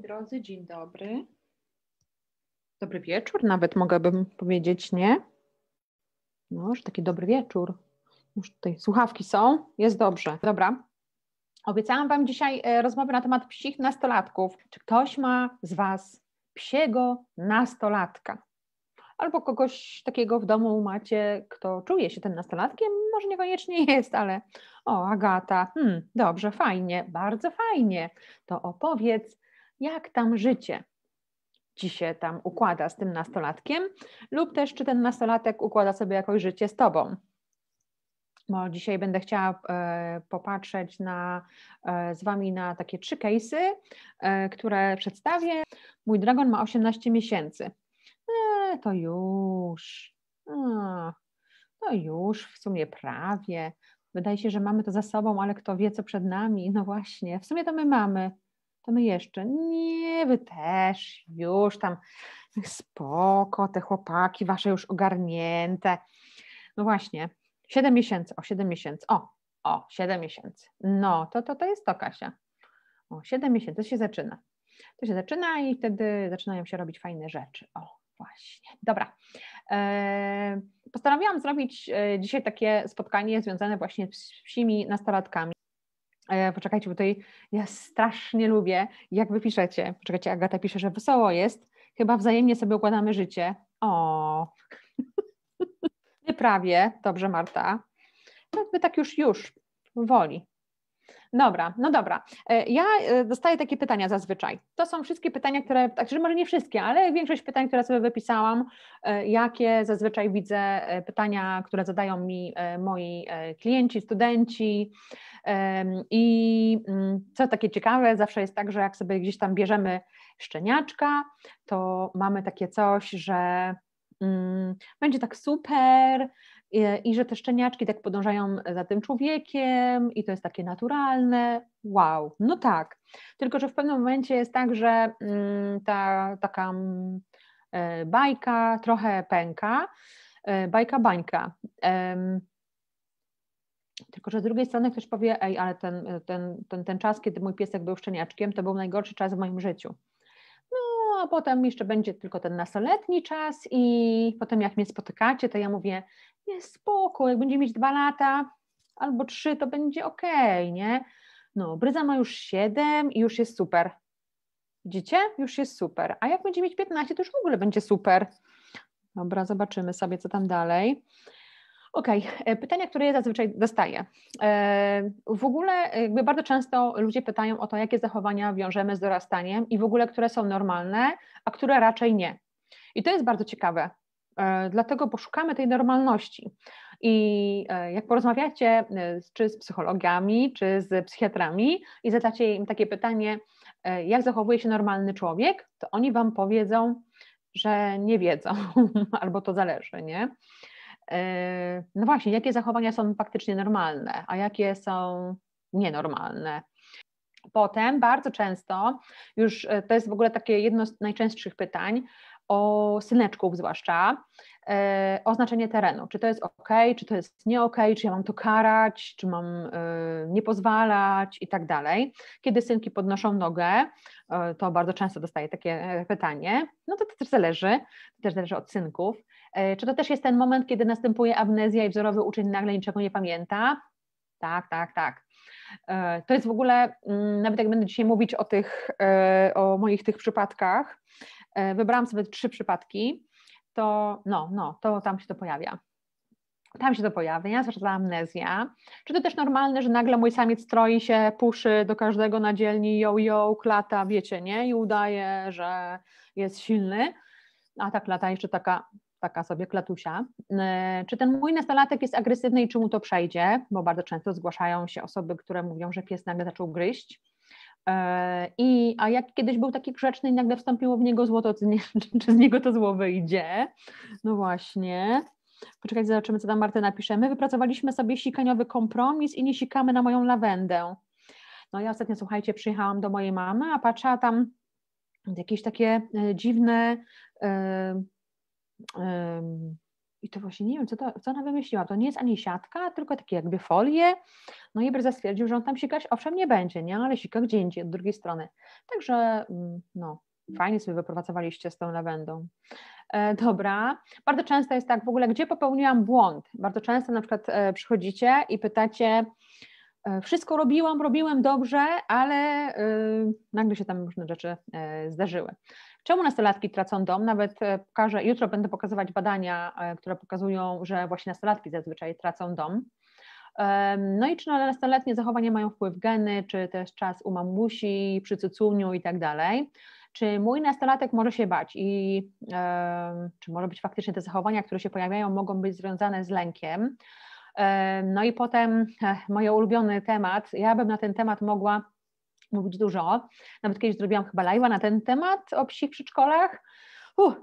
drodzy, dzień dobry. Dobry wieczór, nawet mogłabym powiedzieć, nie? No, już taki dobry wieczór. Już tutaj słuchawki są, jest dobrze. Dobra. Obiecałam Wam dzisiaj e, rozmowę na temat psich nastolatków. Czy ktoś ma z Was psiego nastolatka? Albo kogoś takiego w domu macie, kto czuje się tym nastolatkiem? Może niekoniecznie jest, ale o, Agata, hmm, dobrze, fajnie, bardzo fajnie. To opowiedz, jak tam życie ci się tam układa z tym nastolatkiem, lub też czy ten nastolatek układa sobie jakoś życie z tobą. Bo dzisiaj będę chciała e, popatrzeć na, e, z Wami na takie trzy case'y, e, które przedstawię. Mój dragon ma 18 miesięcy. E, to już. no już, w sumie prawie. Wydaje się, że mamy to za sobą, ale kto wie, co przed nami. No właśnie, w sumie to my mamy to my jeszcze, nie, wy też, już tam, spoko, te chłopaki wasze już ogarnięte. No właśnie, 7 miesięcy, o 7 miesięcy, o, o, 7 miesięcy. No, to, to, to jest to, Kasia. O, 7 miesięcy, to się zaczyna. To się zaczyna i wtedy zaczynają się robić fajne rzeczy. O, właśnie. Dobra. E, postanowiłam zrobić e, dzisiaj takie spotkanie związane właśnie z psimi nastolatkami. E, poczekajcie, bo tutaj ja strasznie lubię, jak wy piszecie. Poczekajcie, Agata pisze, że wesoło jest. Chyba wzajemnie sobie układamy życie. O, nie prawie. Dobrze, Marta. my no, tak już, już, woli. Dobra, no dobra. E, ja e, dostaję takie pytania zazwyczaj. To są wszystkie pytania, które, także może nie wszystkie, ale większość pytań, które sobie wypisałam, e, jakie zazwyczaj widzę pytania, które zadają mi moi klienci, studenci. I mm, co takie ciekawe, zawsze jest tak, że jak sobie gdzieś tam bierzemy szczeniaczka, to mamy takie coś, że mm, będzie tak super, i, że te szczeniaczki tak podążają za tym człowiekiem, i to jest takie naturalne. Wow, no tak. Tylko, że w pewnym momencie jest tak, że mm, ta taka mm, e, bajka trochę pęka, e, bajka bańka. Tylko, że z drugiej strony ktoś powie, ej, ale ten, ten, ten, ten czas, kiedy mój piesek był szczeniaczkiem, to był najgorszy czas w moim życiu a potem jeszcze będzie tylko ten nastoletni czas i potem jak mnie spotykacie, to ja mówię, nie, spoko, jak będzie mieć dwa lata albo trzy, to będzie okej, okay, nie? No, Bryza ma już siedem i już jest super. Widzicie? Już jest super. A jak będzie mieć 15, to już w ogóle będzie super. Dobra, zobaczymy sobie, co tam dalej. Okej, okay. E, pytanie, które ja zazwyczaj dostaję. E, w ogóle e, jakby bardzo często ludzie pytają o to, jakie zachowania wiążemy z dorastaniem i w ogóle które są normalne, a które raczej nie. I to jest bardzo ciekawe, dlatego poszukamy tej normalności. I jak porozmawiacie czy z psychologami, czy z psychiatrami i zadacie im takie pytanie, jak zachowuje się normalny człowiek, to oni wam powiedzą, że nie wiedzą, albo to zależy, nie? E, no właśnie, jakie zachowania są faktycznie normalne, a jakie są nienormalne. Potem bardzo często, już e, to jest w ogóle takie jedno z najczęstszych pytań, o syneczków zwłaszcza, e, o znaczenie terenu. Czy to jest ok, czy to jest nie ok, czy ja mam to karać, czy mam nie pozwalać i tak dalej. Kiedy synki podnoszą nogę, to bardzo często dostaję takie pytanie, no to, to też zależy, to też zależy od synków. E, czy to też jest ten moment, kiedy następuje amnezja i wzorowy uczeń nagle niczego nie pamięta? Tak, tak, tak. E, to jest w ogóle, mm, nawet jak będę dzisiaj mówić o tych, e, o moich tych przypadkach, wybrałam sobie trzy przypadki, to no, no, to tam się to pojawia. Tam się to pojawia, zwłaszcza ta amnezja. Czy to też normalne, że nagle mój samiec stroi się, puszy do każdego na dzielni, yo, yo, klata, wiecie, nie? I udaje, że jest silny. A tak klata jeszcze taka taka sobie klatusia, yy, czy ten mój nastolatek jest agresywny i czy mu to przejdzie, bo bardzo często zgłaszają się osoby, które mówią, że pies nagle zaczął gryźć. Yy, I, a jak kiedyś był taki grzeczny i nagle wstąpiło w niego złoto, czy, nie, czy z niego to zło wyjdzie? No właśnie. Poczekaj, zobaczymy, co tam Martyna pisze. My wypracowaliśmy sobie sikaniowy kompromis i nie sikamy na moją lawendę. No ja ostatnio, słuchajcie, przyjechałam do mojej mamy, a patrzyła tam jakieś takie e, dziwne e, i to właśnie nie wiem, co, to, co ona wymyśliła. To nie jest ani siatka, tylko takie jakby folie. No i Bryza stwierdził, że on tam sikać owszem nie będzie, nie? ale sika gdzie indziej, od drugiej strony. Także mm, no, fajnie sobie wyprowadzowaliście z tą lawendą. E, dobra, bardzo często jest tak w ogóle, gdzie popełniłam błąd? Bardzo często na przykład e, przychodzicie i pytacie, E, wszystko robiłam, robiłem dobrze, ale e, nagle się tam różne rzeczy e, zdarzyły. Czemu nastolatki tracą dom? Nawet pokażę, jutro będę pokazywać badania, które pokazują, że właśnie nastolatki zazwyczaj tracą dom. No i czy na nastoletnie zachowania mają wpływ geny, czy też czas u mamusi, przy cycuniu i tak dalej. Czy mój nastolatek może się bać i czy może być faktycznie te zachowania, które się pojawiają, mogą być związane z lękiem? E, no i potem moje ulubiony temat, ja bym na ten temat mogła mówić dużo, nawet kiedyś zrobiłam chyba live'a na ten temat o psich przedszkolach, Uh,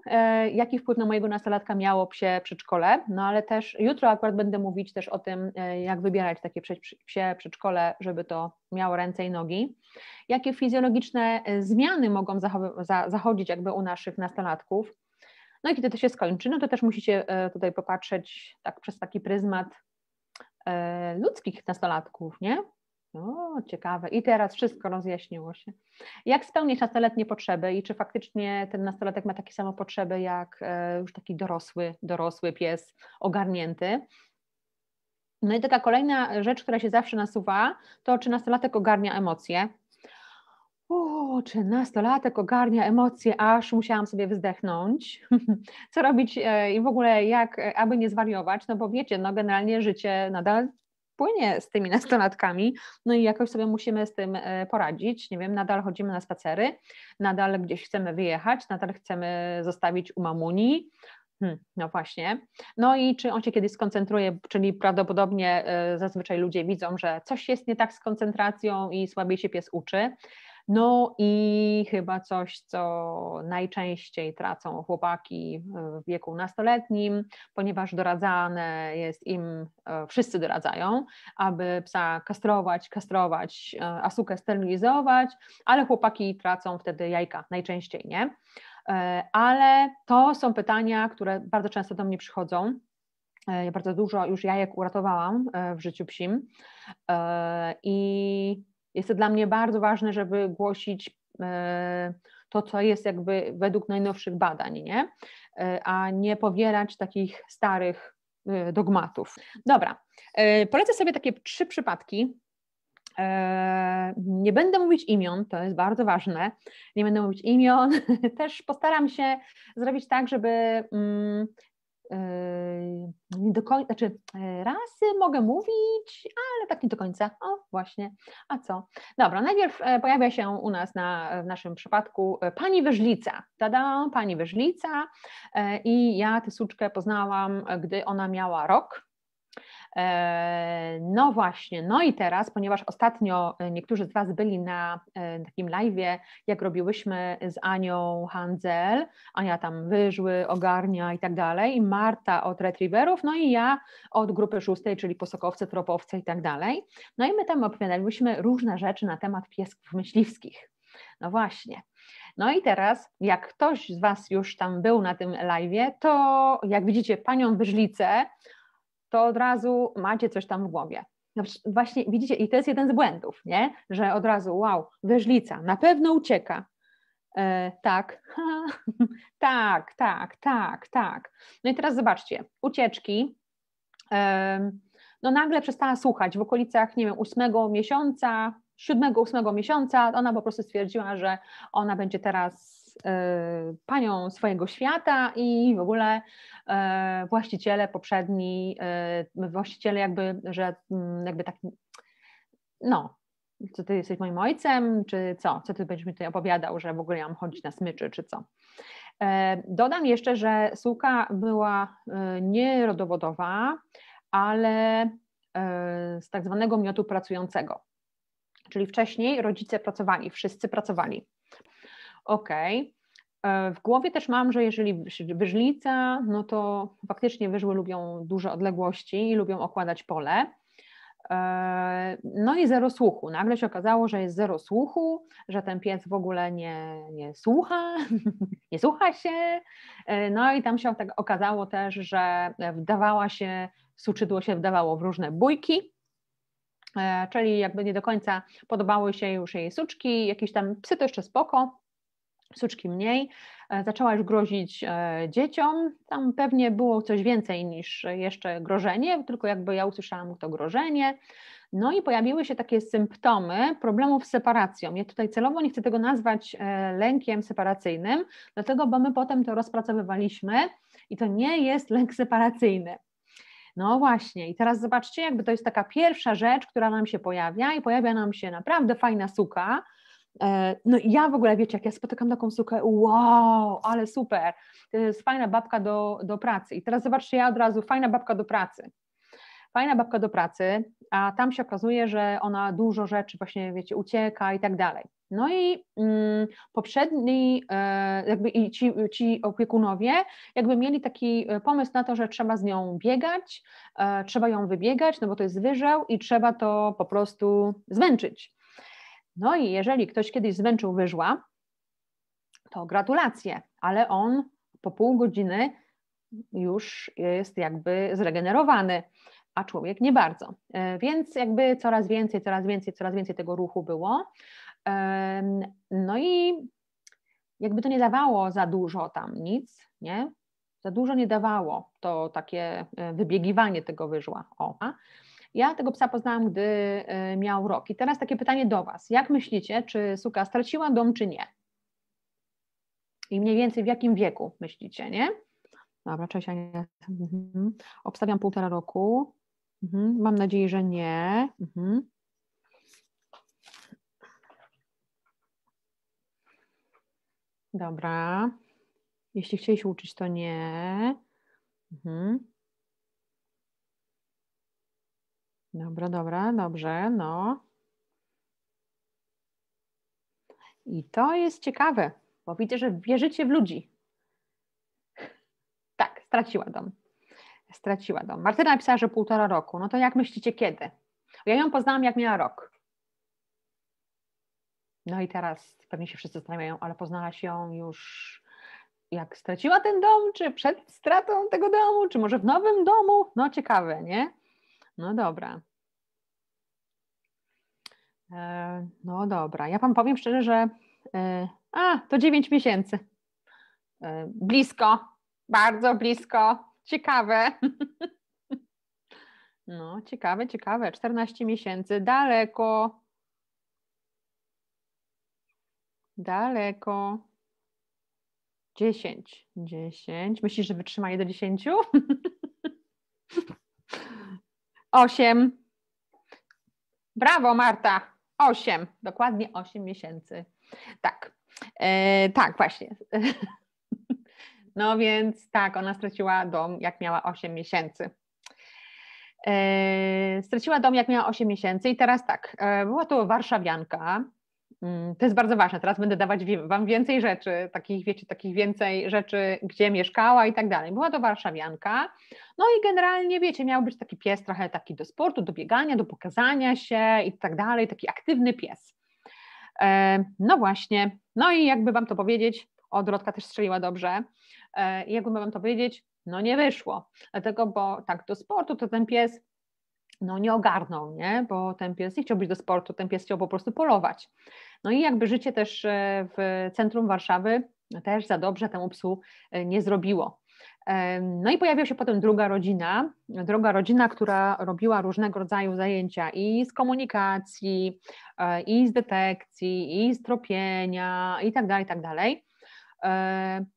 jaki wpływ na mojego nastolatka miało psie przedszkole, no ale też jutro akurat będę mówić też o tym, e, jak wybierać takie psie przedszkole, żeby to miało ręce i nogi, jakie fizjologiczne zmiany mogą zachodzić jakby u naszych nastolatków, no i kiedy to się skończy, no to też musicie tutaj popatrzeć tak przez taki pryzmat E, ludzkich nastolatków, nie? No, ciekawe. I teraz wszystko rozjaśniło się. Jak spełnić nastoletnie potrzeby i czy faktycznie ten nastolatek ma takie same potrzeby jak e, już taki dorosły, dorosły pies ogarnięty? No i taka kolejna rzecz, która się zawsze nasuwa, to czy nastolatek ogarnia emocje, Uuu, trzynastolatek ogarnia emocje, aż musiałam sobie wzdechnąć. Co robić e, i w ogóle jak, e, aby nie zwariować, no bo wiecie, no generalnie życie nadal płynie z tymi nastolatkami, no i jakoś sobie musimy z tym e, poradzić. Nie wiem, nadal chodzimy na spacery, nadal gdzieś chcemy wyjechać, nadal chcemy zostawić u mamuni. Hmm, no właśnie. No i czy on się kiedyś skoncentruje, czyli prawdopodobnie zazwyczaj ludzie widzą, że coś jest nie tak z koncentracją i słabiej się pies uczy. No i chyba coś, co najczęściej tracą chłopaki w wieku nastoletnim, ponieważ doradzane jest im, e, wszyscy doradzają, aby psa kastrować, kastrować, e, a sukę sterylizować, ale chłopaki tracą wtedy jajka najczęściej, nie? E, ale to są pytania, które bardzo często do mnie przychodzą. Ja bardzo dużo już jajek uratowałam w życiu psim i jest to dla mnie bardzo ważne, żeby głosić e, to, co jest jakby według najnowszych badań, nie? E, a nie powielać takich starych e, dogmatów. Dobra, polecę sobie takie trzy przypadki. Nie będę mówić imion, to jest bardzo ważne. Nie będę mówić imion. Też postaram się zrobić tak, żeby mm, Yy, nie do końca, znaczy yy, rasy mogę mówić, ale tak nie do końca. O, właśnie. A co? Dobra, najpierw e, pojawia się u nas na, w naszym przypadku e, pani Weżlica. Tada, pani Weżlica. E, I ja tę suczkę poznałam, gdy ona miała rok. E, no właśnie, no i teraz, ponieważ ostatnio e, niektórzy z Was byli na e, takim live'ie, jak robiłyśmy z Anią Handzel, Ania tam wyżły, ogarnia i tak dalej, Marta od Retrieverów, no i ja od grupy szóstej, czyli posokowce, tropowce i tak dalej. No i my tam opowiadaliśmy różne rzeczy na temat piesków myśliwskich. No właśnie. No i teraz, jak ktoś z Was już tam był na tym live'ie, to jak widzicie panią Wyżlicę, to od razu macie coś tam w głowie. No właśnie widzicie, i to jest jeden z błędów, nie? że od razu, wow, weżlica, na pewno ucieka. E, tak, tak, tak, tak, tak. No i teraz zobaczcie, ucieczki. E, no nagle przestała słuchać w okolicach, nie wiem, ósmego miesiąca, siódmego, ósmego miesiąca. Ona po prostu stwierdziła, że ona będzie teraz E, panią swojego świata i w ogóle e, właściciele poprzedni, e, właściciele jakby, że mm, jakby tak, no, co ty jesteś moim ojcem, czy co, co ty będziesz mi tutaj opowiadał, że w ogóle ja mam chodzić na smyczy, czy co. Dodam jeszcze, że suka była nierodowodowa, ale z tak zwanego miotu pracującego. Czyli wcześniej rodzice pracowali, wszyscy pracowali ok. E, w głowie też mam, że jeżeli wyżlica, no to faktycznie wyżły lubią duże odległości i lubią okładać pole. E, no i zero słuchu. Nagle się okazało, że jest zero słuchu, że ten piec w ogóle nie, nie słucha, nie słucha się. E, no i tam się tak okazało też, że wdawała się, suczydło się wdawało w różne bójki, czyli jakby nie do końca podobały się już jej suczki, jakieś tam psy to jeszcze spoko, suczki mniej, e, zaczęła już grozić e, dzieciom. Tam pewnie było coś więcej niż jeszcze grożenie, tylko jakby ja usłyszałam to grożenie. No i pojawiły się takie symptomy problemów z separacją. Ja tutaj celowo nie chcę tego nazwać e, lękiem separacyjnym, dlatego, bo my potem to rozpracowywaliśmy i to nie jest lęk separacyjny. No właśnie, i teraz zobaczcie, jakby to jest taka pierwsza rzecz, która nam się pojawia, i pojawia nam się naprawdę fajna suka, E, no i ja w ogóle, wiecie, jak ja spotykam taką sukę, wow, ale super, to jest fajna babka do, do pracy. I teraz zobaczcie, ja od razu, fajna babka do pracy. Fajna babka do pracy, a tam się okazuje, że ona dużo rzeczy właśnie, wiecie, ucieka i tak dalej. No i mm, poprzedni, e, jakby i ci, ci opiekunowie, jakby mieli taki e, pomysł na to, że trzeba z nią biegać, trzeba ją wybiegać, no bo to jest wyżeł i trzeba to po prostu zmęczyć. No i jeżeli ktoś kiedyś zwęczył wyżła, to gratulacje, ale on po pół godziny już jest jakby zregenerowany, a człowiek nie bardzo. E, więc jakby coraz więcej, coraz więcej, coraz więcej tego ruchu było. E, no i jakby to nie dawało za dużo tam nic, nie? Za dużo nie dawało to takie e, wybiegiwanie tego wyżła. O, ja tego psa poznałam, gdy y, miał rok. I teraz takie pytanie do Was. Jak myślicie, czy suka straciła dom, czy nie? I mniej więcej w jakim wieku myślicie, nie? Dobra, cześć Ania. Mhm. Obstawiam półtora roku. Mhm. Mam nadzieję, że nie. Mhm. Dobra. Jeśli chcieli się uczyć, to nie. Mhm. Dobra, dobra, dobrze, no. I to jest ciekawe, bo widzę, że wierzycie w ludzi. Tak, straciła dom. Straciła dom. Martyna napisała, że półtora roku. No to jak myślicie kiedy? Ja ją poznałam, jak miała rok. No i teraz pewnie się wszyscy zastanawiają, ale poznałaś ją już jak straciła ten dom, czy przed stratą tego domu, czy może w nowym domu? No ciekawe, nie? No dobra. E, no dobra, ja Wam powiem szczerze, że e, a, to 9 miesięcy. E, blisko, bardzo blisko, ciekawe. No, ciekawe, ciekawe, 14 miesięcy, daleko. Daleko. 10, 10. Myślisz, że wytrzyma je do 10? Osiem. Brawo, Marta. Osiem. Dokładnie osiem miesięcy. Tak. E, tak, właśnie. no więc tak, ona straciła dom, jak miała osiem miesięcy. E, straciła dom, jak miała osiem miesięcy, i teraz tak. E, była to Warszawianka Mm, to jest bardzo ważne. Teraz będę dawać Wam więcej rzeczy, takich, wiecie, takich więcej rzeczy, gdzie mieszkała i tak dalej. Była to warszawianka. No i generalnie, wiecie, miał być taki pies trochę taki do sportu, do biegania, do pokazania się i tak dalej, taki aktywny pies. E, no właśnie, no i jakby Wam to powiedzieć, o, też strzeliła dobrze, e, jakby Wam to powiedzieć, no nie wyszło, dlatego, bo tak do sportu to ten pies no nie ogarnął, nie? bo ten pies nie chciał być do sportu, ten pies chciał po prostu polować. No i jakby życie też e, w centrum Warszawy też za dobrze temu psu e, nie zrobiło. No i pojawiła się potem druga rodzina, druga rodzina, która robiła różnego rodzaju zajęcia i z komunikacji, e, i z detekcji, i z tropienia, i tak dalej, i tak dalej.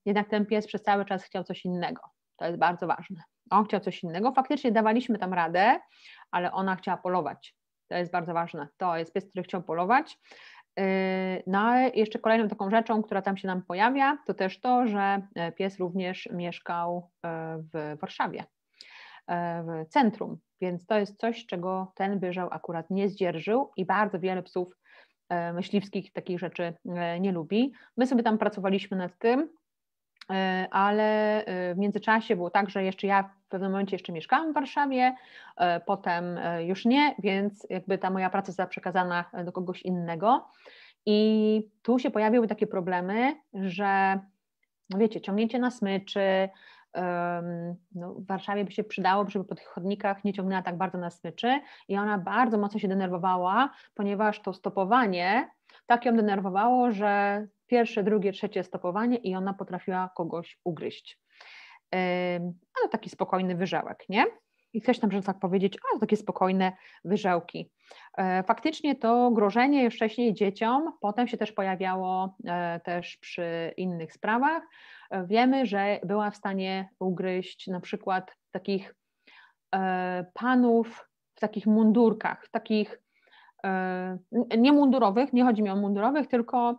Jednak ten pies przez cały czas chciał coś innego. To jest bardzo ważne. On chciał coś innego. Faktycznie dawaliśmy tam radę, ale ona chciała polować. To jest bardzo ważne. To jest pies, który chciał polować. Yy, no i jeszcze kolejną taką rzeczą, która tam się nam pojawia, to też to, że e, pies również mieszkał e, w Warszawie, e, w centrum, więc to jest coś, czego ten wyżał akurat nie zdzierżył i bardzo wiele psów myśliwskich takich rzeczy nie lubi. My sobie tam pracowaliśmy nad tym, E, ale e, w międzyczasie było tak, że jeszcze ja w pewnym momencie jeszcze mieszkałam w Warszawie, e, potem już nie, więc jakby ta moja praca została przekazana do kogoś innego. I tu się pojawiły takie problemy, że no wiecie, ciągnięcie na smyczy, no, w Warszawie by się przydało, żeby po tych chodnikach nie ciągnęła tak bardzo na smyczy i ona bardzo mocno się denerwowała, ponieważ to stopowanie tak ją denerwowało, że pierwsze, drugie, trzecie stopowanie i ona potrafiła kogoś ugryźć. Ale taki spokojny wyżałek, nie? I chcesz tam, że tak powiedzieć, a takie spokojne wyżełki. E, faktycznie to grożenie wcześniej dzieciom potem się też pojawiało e, też przy innych sprawach. E, wiemy, że była w stanie ugryźć na przykład takich panów w takich mundurkach, w takich nie mundurowych, nie chodzi mi o mundurowych, tylko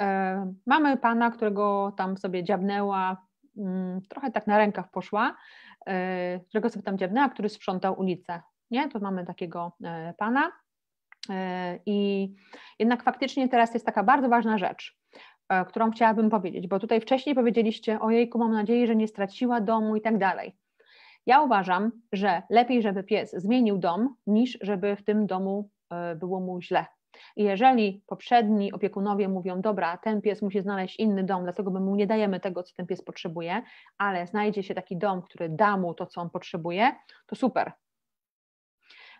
E, mamy pana, którego tam sobie dziabnęła, mm, trochę tak na rękach poszła, e, którego sobie tam dziabnęła, który sprzątał ulicę. Nie, to mamy takiego e, pana. I jednak faktycznie teraz jest taka bardzo ważna rzecz, którą chciałabym powiedzieć, bo tutaj wcześniej powiedzieliście, ojejku, mam nadzieję, że nie straciła domu i tak dalej. Ja uważam, że lepiej, żeby pies zmienił dom, niż żeby w tym domu było mu źle. I jeżeli poprzedni opiekunowie mówią, dobra, ten pies musi znaleźć inny dom, dlatego my mu nie dajemy tego, co ten pies potrzebuje, ale znajdzie się taki dom, który da mu to, co on potrzebuje, to super,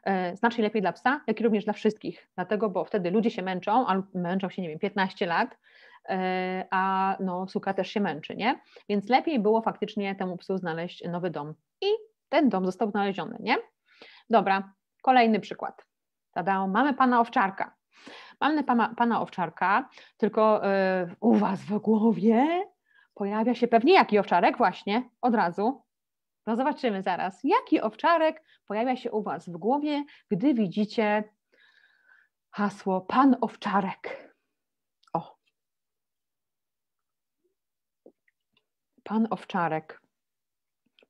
e, znacznie lepiej dla psa, jak i również dla wszystkich. Dlatego, bo wtedy ludzie się męczą, albo męczą się, nie wiem, 15 lat, e, a no, suka też się męczy, nie? Więc lepiej było faktycznie temu psu znaleźć nowy dom. I ten dom został znaleziony, nie? Dobra, kolejny przykład. Tada, mamy pana owczarka. Mamy pana, pana owczarka, tylko yy, u Was w głowie pojawia się pewnie jaki owczarek właśnie od razu. No zobaczymy zaraz, jaki owczarek pojawia się u Was w głowie, gdy widzicie hasło Pan Owczarek. O. Pan Owczarek.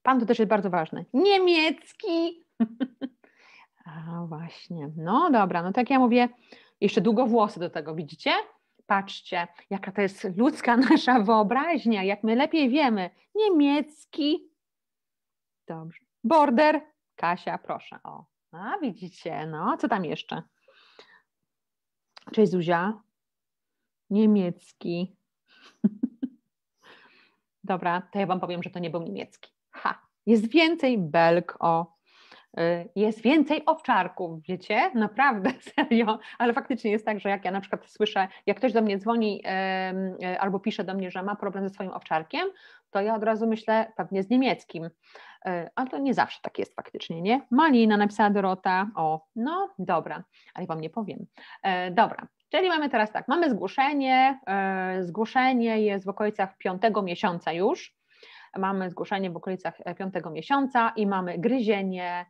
Pan to też jest bardzo ważny. Niemiecki. A właśnie. No dobra, no tak ja mówię, jeszcze długo włosy do tego, widzicie? Patrzcie, jaka to jest ludzka nasza wyobraźnia, jak my lepiej wiemy. Niemiecki. Dobrze. Border. Kasia, proszę. O, a widzicie, no, co tam jeszcze? Cześć Zuzia. Niemiecki. Dobra, to ja Wam powiem, że to nie był niemiecki. Ha, jest więcej belg o E, jest więcej owczarków, wiecie? Naprawdę, serio. Ale faktycznie jest tak, że jak ja na przykład słyszę, jak ktoś do mnie dzwoni e, albo pisze do mnie, że ma problem ze swoim owczarkiem, to ja od razu myślę pewnie z niemieckim. Ale to nie zawsze tak jest faktycznie, nie? Malina napisała Dorota. O, no dobra, ale Wam nie powiem. E, dobra, Czyli mamy teraz tak, mamy zgłoszenie, zgłoszenie jest w okolicach piątego miesiąca już, mamy zgłoszenie w okolicach piątego miesiąca i mamy gryzienie,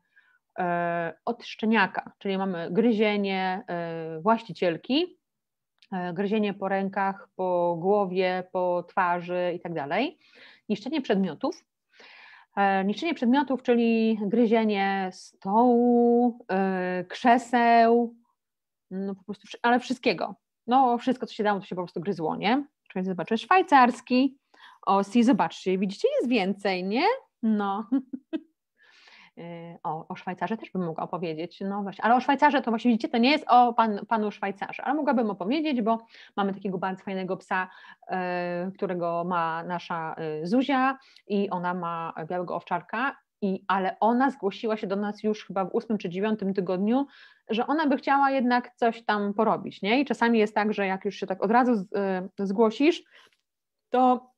E, od szczeniaka, czyli mamy gryzienie e, właścicielki, e, gryzienie po rękach, po głowie, po twarzy itd. Tak niszczenie przedmiotów. Niszczenie przedmiotów, czyli gryzienie stołu, krzeseł, no po prostu, ale wszystkiego. No wszystko, co się dało, to się po prostu gryzło, nie? Czyli zobaczę szwajcarski, osi, zobaczcie, widzicie, jest więcej, nie? No. Y, o, o Szwajcarze też bym mogła opowiedzieć, no właśnie, ale o Szwajcarze to właśnie widzicie, to nie jest o pan, panu Szwajcarze, ale mogłabym opowiedzieć, bo mamy takiego bardzo fajnego psa, y, którego ma nasza y, Zuzia i ona ma białego owczarka i, ale ona zgłosiła się do nas już chyba w ósmym czy dziewiątym tygodniu, że ona by chciała jednak coś tam porobić, nie? I czasami jest tak, że jak już się tak od razu z, y, zgłosisz, to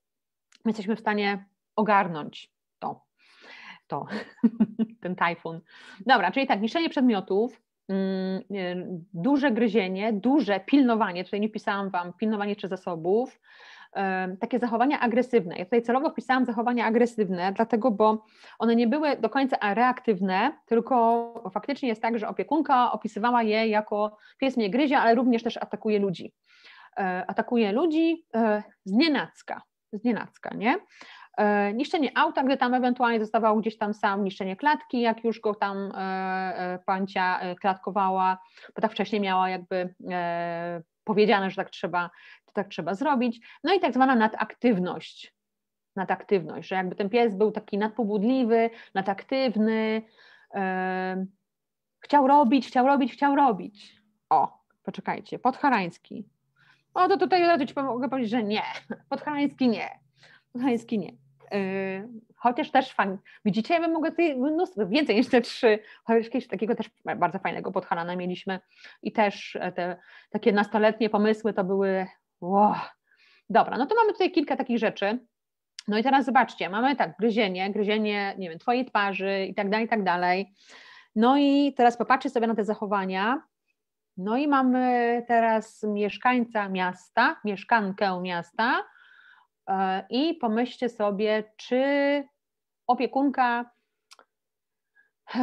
jesteśmy w stanie ogarnąć to, ten tajfun. Dobra, czyli tak, niszczenie przedmiotów, mm, e, duże gryzienie, duże pilnowanie, tutaj nie pisałam Wam, pilnowanie czy zasobów, e, takie zachowania agresywne. Ja tutaj celowo wpisałam zachowania agresywne, dlatego, bo one nie były do końca reaktywne, tylko faktycznie jest tak, że opiekunka opisywała je jako pies mnie gryzie, ale również też atakuje ludzi. E, atakuje ludzi z nienacka, z nienacka, nie? E, niszczenie auta, gdy tam ewentualnie zostawał gdzieś tam sam, niszczenie klatki, jak już go tam e, e, pancia klatkowała, bo tak wcześniej miała jakby powiedziane, że tak trzeba, to tak trzeba zrobić. No i tak zwana nadaktywność, nadaktywność, że jakby ten pies był taki nadpobudliwy, nadaktywny, chciał robić, chciał robić, chciał robić. O, poczekajcie, podharański. O, to tutaj ja mogę powiedzieć, że nie, podharański nie, podharański nie. Y, chociaż też fajnie. Widzicie, ja bym mogła tutaj mnóstwo, więcej niż te trzy, chociaż kiedyś takiego też bardzo fajnego podchalana mieliśmy i też e, te takie nastoletnie pomysły to były wow. Dobra, no to mamy tutaj kilka takich rzeczy. No i teraz zobaczcie, mamy tak gryzienie, gryzienie, nie wiem, twojej twarzy i tak dalej, i tak dalej. No i teraz popatrzcie sobie na te zachowania. No i mamy teraz mieszkańca miasta, mieszkankę miasta, E, i pomyślcie sobie, czy opiekunka eh,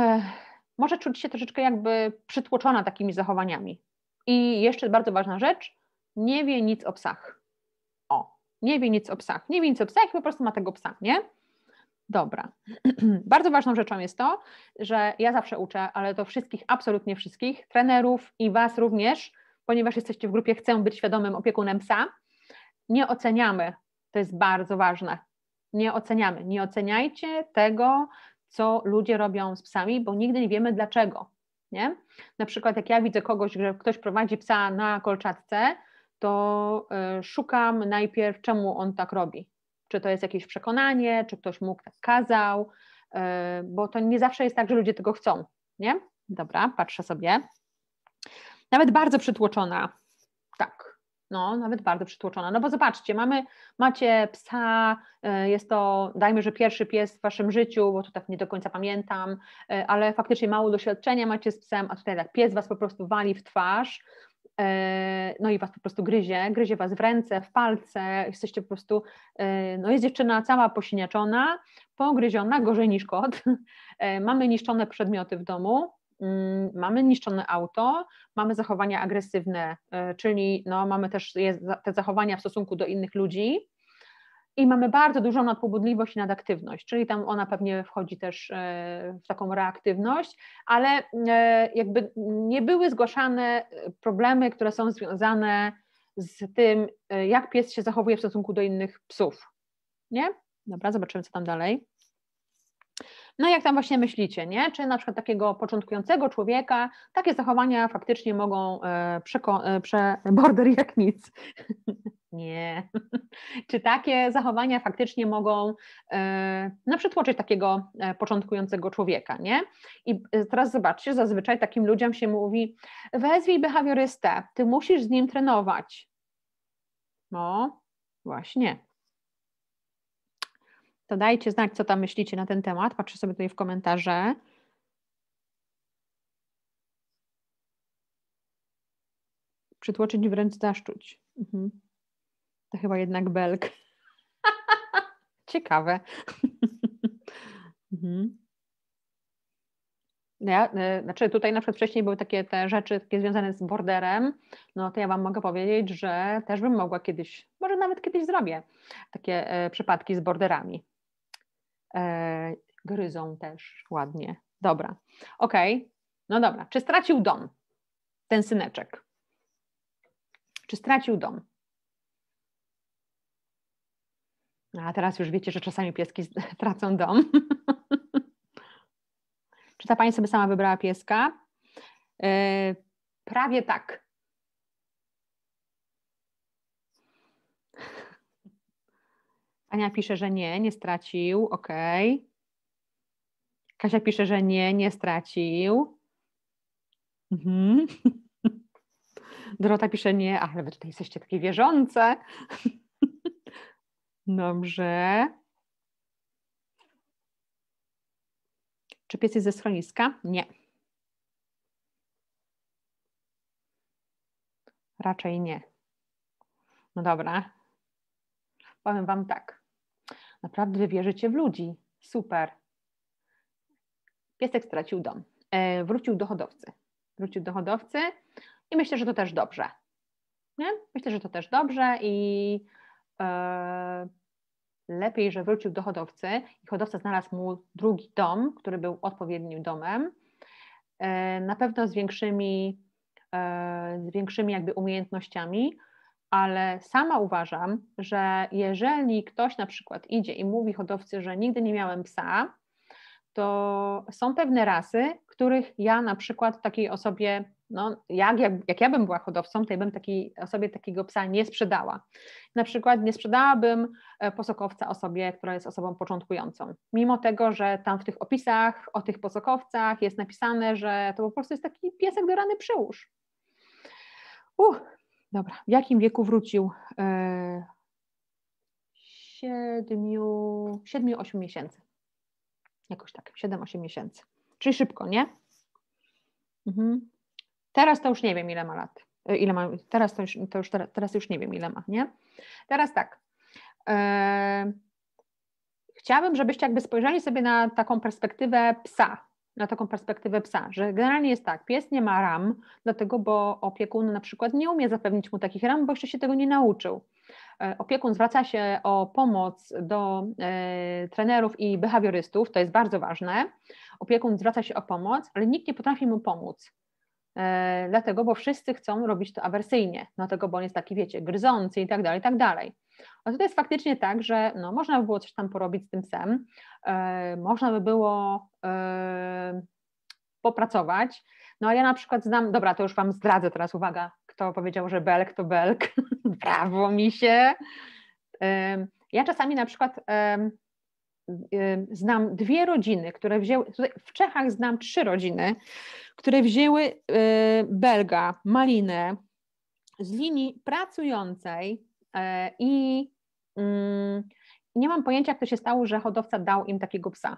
może czuć się troszeczkę jakby przytłoczona takimi zachowaniami. I jeszcze bardzo ważna rzecz, nie wie nic o psach. O, nie wie nic o psach, nie wie nic o psach i po prostu ma tego psa, nie? Dobra. bardzo ważną rzeczą jest to, że ja zawsze uczę, ale to wszystkich, absolutnie wszystkich, trenerów i Was również, ponieważ jesteście w grupie Chcę być świadomym opiekunem psa, nie oceniamy to jest bardzo ważne. Nie oceniamy, nie oceniajcie tego, co ludzie robią z psami, bo nigdy nie wiemy dlaczego. Nie? Na przykład, jak ja widzę kogoś, że ktoś prowadzi psa na kolczatce, to e, szukam najpierw, czemu on tak robi. Czy to jest jakieś przekonanie, czy ktoś mu tak kazał, e, bo to nie zawsze jest tak, że ludzie tego chcą. Nie? Dobra, patrzę sobie. Nawet bardzo przytłoczona. Tak, no, nawet bardzo przytłoczona. No bo zobaczcie, mamy, macie psa, e, jest to, dajmy, że pierwszy pies w waszym życiu, bo to tak nie do końca pamiętam, e, ale faktycznie mało doświadczenia macie z psem, a tutaj tak, pies was po prostu wali w twarz, e, no i was po prostu gryzie, gryzie was w ręce, w palce, jesteście po prostu, no jest dziewczyna cała posiniaczona, pogryziona, gorzej niż kot, mamy niszczone przedmioty w domu, Mm, mamy niszczone auto, mamy zachowania agresywne, e, czyli no, mamy też te zachowania w stosunku do innych ludzi i mamy bardzo dużą nadpobudliwość i nadaktywność, czyli tam ona pewnie wchodzi też e, w taką reaktywność, ale e, jakby nie były zgłaszane problemy, które są związane z tym, jak pies się zachowuje w stosunku do innych psów. Nie? Dobra, zobaczymy, co tam dalej. No jak tam właśnie myślicie, nie? Czy na przykład takiego początkującego człowieka takie zachowania faktycznie mogą e, przeko- e, border jak nic? nie. Czy takie zachowania faktycznie mogą e, no, przytłoczyć takiego początkującego człowieka, nie? I teraz zobaczcie, zazwyczaj takim ludziom się mówi, wezwij behawiorystę, ty musisz z nim trenować. No, właśnie to dajcie znać, co tam myślicie na ten temat. Patrzę sobie tutaj w komentarze. Przytłoczyć, wręcz zaszczuć. Mhm. To chyba jednak belg. Ciekawe. mhm. No ja, e, znaczy tutaj na przykład wcześniej były takie te rzeczy takie związane z borderem, no to ja Wam mogę powiedzieć, że też bym mogła kiedyś, może nawet kiedyś zrobię takie e, przypadki z borderami. E, gryzą też ładnie. Dobra, okej. Okay. No dobra, czy stracił dom ten syneczek? Czy stracił dom? No, a teraz już wiecie, że czasami pieski tracą dom. Czy ta pani sobie sama wybrała pieska? Yy, prawie tak. Ania pisze, że nie, nie stracił, ok. Kasia pisze, że nie, nie stracił. Mhm. Dorota pisze nie, ale wy tutaj jesteście takie wierzące. Dobrze. Czy pies jest ze schroniska? Nie. Raczej nie. No dobra. Powiem Wam tak. Naprawdę wierzycie w ludzi. Super. Piesek stracił dom. E, wrócił do hodowcy. Wrócił do hodowcy i myślę, że to też dobrze. Nie? Myślę, że to też dobrze i e, lepiej, że wrócił do hodowcy i hodowca znalazł mu drugi dom, który był odpowiednim domem. E, na pewno z większymi, z większymi jakby umiejętnościami, ale sama uważam, że jeżeli ktoś na przykład idzie i mówi hodowcy, że nigdy nie miałem psa, to są pewne rasy, których ja na przykład takiej osobie, no jak, jak, jak ja bym była hodowcą, to ja bym takiej osobie takiego psa nie sprzedała. Na przykład nie sprzedałabym e, posokowca osobie, która jest osobą początkującą. Mimo tego, że tam w tych opisach o tych posokowcach jest napisane, że to po prostu jest taki piesek do rany przyłóż. Uch, Dobra, w jakim wieku wrócił? E, siedmiu, siedmiu, osiem miesięcy. Jakoś tak, siedem, osiem miesięcy. Czyli szybko, nie? Mhm. Teraz to już nie wiem, ile ma lat. E, ile ma, teraz, to już, to już, teraz już nie wiem, ile ma, nie? Teraz tak. E, chciałabym, żebyście jakby spojrzeli sobie na taką perspektywę psa, na taką perspektywę psa, że generalnie jest tak, pies nie ma ram, dlatego bo opiekun na przykład nie umie zapewnić mu takich ram, bo jeszcze się tego nie nauczył. E, opiekun zwraca się o pomoc do e, trenerów i behawiorystów, to jest bardzo ważne. Opiekun zwraca się o pomoc, ale nikt nie potrafi mu pomóc. E, dlatego, bo wszyscy chcą robić to awersyjnie, dlatego, bo on jest taki, wiecie, gryzący i tak dalej, i tak dalej. A tutaj jest faktycznie tak, że no, można by było coś tam porobić z tym psem, e, można by było e, popracować. No a ja na przykład znam, dobra, to już Wam zdradzę teraz, uwaga, kto powiedział, że belk to belk, brawo mi się. E, ja czasami na przykład e, e, znam dwie rodziny, które wzięły, w Czechach znam trzy rodziny, które wzięły e, belga, malinę z linii pracującej, E, mm, I nie mam pojęcia, jak to się stało, że hodowca dał im takiego psa.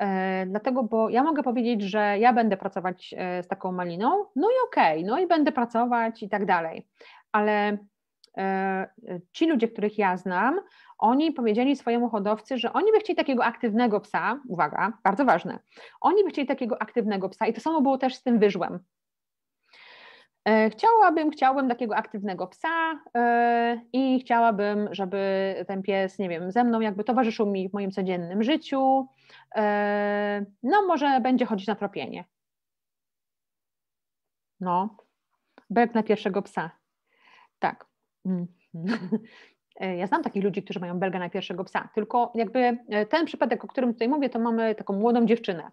E, dlatego, bo ja mogę powiedzieć, że ja będę pracować e, z taką maliną, no i okej, okay, no i będę pracować i tak dalej. Ale ci ludzie, których ja znam, oni powiedzieli swojemu hodowcy, że oni by chcieli takiego aktywnego psa, uwaga, bardzo ważne, oni by chcieli takiego aktywnego psa i to samo było też z tym wyżłem. E, chciałabym, chciałbym takiego aktywnego psa e, i chciałabym, żeby ten pies, nie wiem, ze mną jakby towarzyszył mi w moim codziennym życiu. E, no, może będzie chodzić na tropienie. No, bek na pierwszego psa. Tak. Mm. Ja znam takich ludzi, którzy mają belgę na pierwszego psa, tylko jakby ten przypadek, o którym tutaj mówię, to mamy taką młodą dziewczynę